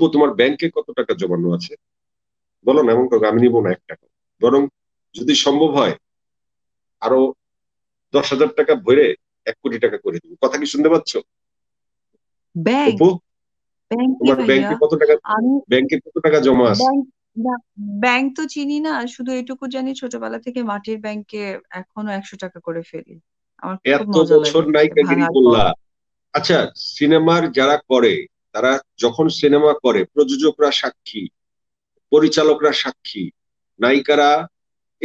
অপু তোমার ব্যাংকে কত টাকা জমানো আছে বলো না এমন করো আমি নিব না এক টাকা বরং যদি সম্ভব হয় আরো দশ হাজার টাকা ভরে এক কোটি টাকা করে দিব কথা কি শুনতে পাচ্ছ ব্যাংকে কত টাকা ব্যাংকে কত টাকা জমা আছে ব্যাংক তো চিনি না শুধু এটুকু জানি ছোটবেলা থেকে মাটির ব্যাংকে এখনো একশো টাকা করে ফেলি এত বছর নায়িকাগিরি করলা আচ্ছা সিনেমার যারা করে তারা যখন সিনেমা করে প্রযোজকরা সাক্ষী পরিচালকরা সাক্ষী নায়িকারা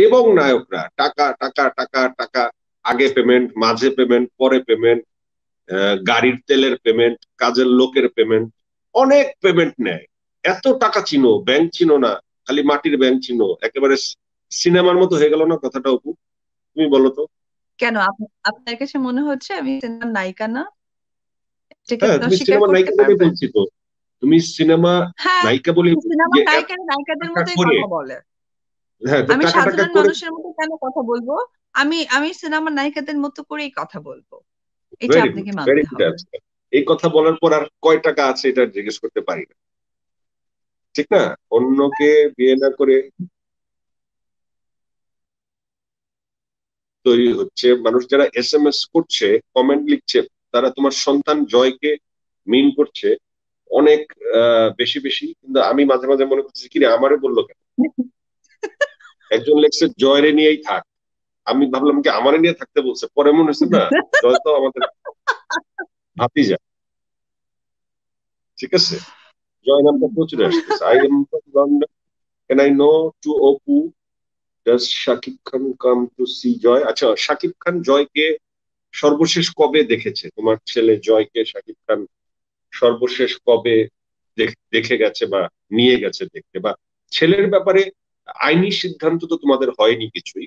এবং নায়করা টাকা টাকা টাকা টাকা আগে পেমেন্ট মাঝে পেমেন্ট পরে পেমেন্ট গাড়ির তেলের পেমেন্ট কাজের লোকের পেমেন্ট অনেক পেমেন্ট নেয় এত টাকা চিনো ব্যাংক চিনো না খালি মাটির ব্যাংক চিনো একেবারে সিনেমার মতো হয়ে গেল না কথাটা অপু তুমি বলো তো কেন আপনার কাছে মনে হচ্ছে আমি নায়িকা না হ্যাঁ, তুমি সিনেমা হ্যাঁ, নায়িকা বলে নায়িকাদের কথা বলে হ্যাঁ আমি সাধারণ মানুষের মতো কেন কথা বলবো আমি আমি সিনেমা নায়িকাদের মতো করেই কথা বলবো আচ্ছা। এই কথা বলার পর আর কয় টাকা আছে এটা জিজ্ঞেস করতে পারি না ঠিক না অন্যকে বিয়ে না করে তৈরি হচ্ছে মানুষ যারা এস এম এস করছে কমেন্ট লিখছে তারা তোমার সন্তান জয়কে মিন করছে অনেক বেশি বেশি কিন্তু আমি মাঝে মাঝে মনে করছি কিরে আমারে বললো কেন একজন লেখছে জয়রে নিয়েই থাক আমি ভাবলাম কি আমারে নিয়ে থাকতে বলছে পরে মনে হচ্ছে না জয় তো আমাদের ভাতিজা ঠিক আছে জয় নামটা প্রচুর আসতেছে I am can I know to Apu Shakib Khan come to see Joy আচ্ছা শাকিব খান জয়কে সর্বশেষ কবে দেখেছে তোমার ছেলে জয়কে শাকিব খান সর্বশেষ কবে দেখে গেছে বা নিয়ে গেছে দেখতে বা ছেলের ব্যাপারে আইনি সিদ্ধান্ত তো তোমাদের হয়নি কিছুই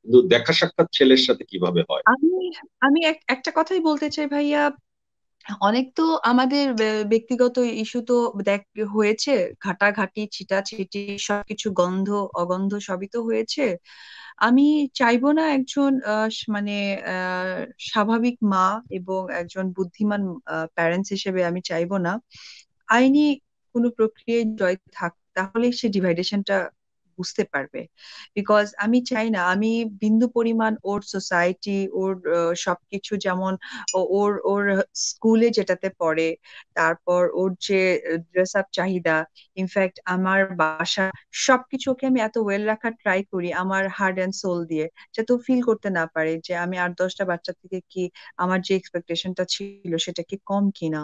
কিন্তু দেখা সাক্ষাৎ ছেলের সাথে কিভাবে হয় আমি আমি একটা কথাই বলতে চাই ভাইয়া অনেক তো আমাদের ব্যক্তিগত ইস্যু তো দেখ হয়েছে ঘাটাঘাটি ছিটাছিটি সবকিছু গন্ধ অগন্ধ সবই তো হয়েছে আমি চাইবো না একজন মানে স্বাভাবিক মা এবং একজন বুদ্ধিমান প্যারেন্টস হিসেবে আমি চাইবো না আইনি কোনো প্রক্রিয়ায় জয় থাক তাহলে সে ডিভাইডেশনটা বুঝতে পারবে বিকজ আমি চাই না আমি বিন্দু পরিমাণ ওর সোসাইটি ওর সবকিছু যেমন ওর ওর স্কুলে যেটাতে পড়ে তারপর ওর যে ড্রেস আপ চাহিদা ইনফ্যাক্ট আমার বাসা সবকিছু ওকে আমি এত ওয়েল রাখার ট্রাই করি আমার হার্ড অ্যান্ড সোল দিয়ে যাতে ও ফিল করতে না পারে যে আমি আর দশটা বাচ্চা থেকে কি আমার যে এক্সপেকটেশনটা ছিল সেটা কি কম কিনা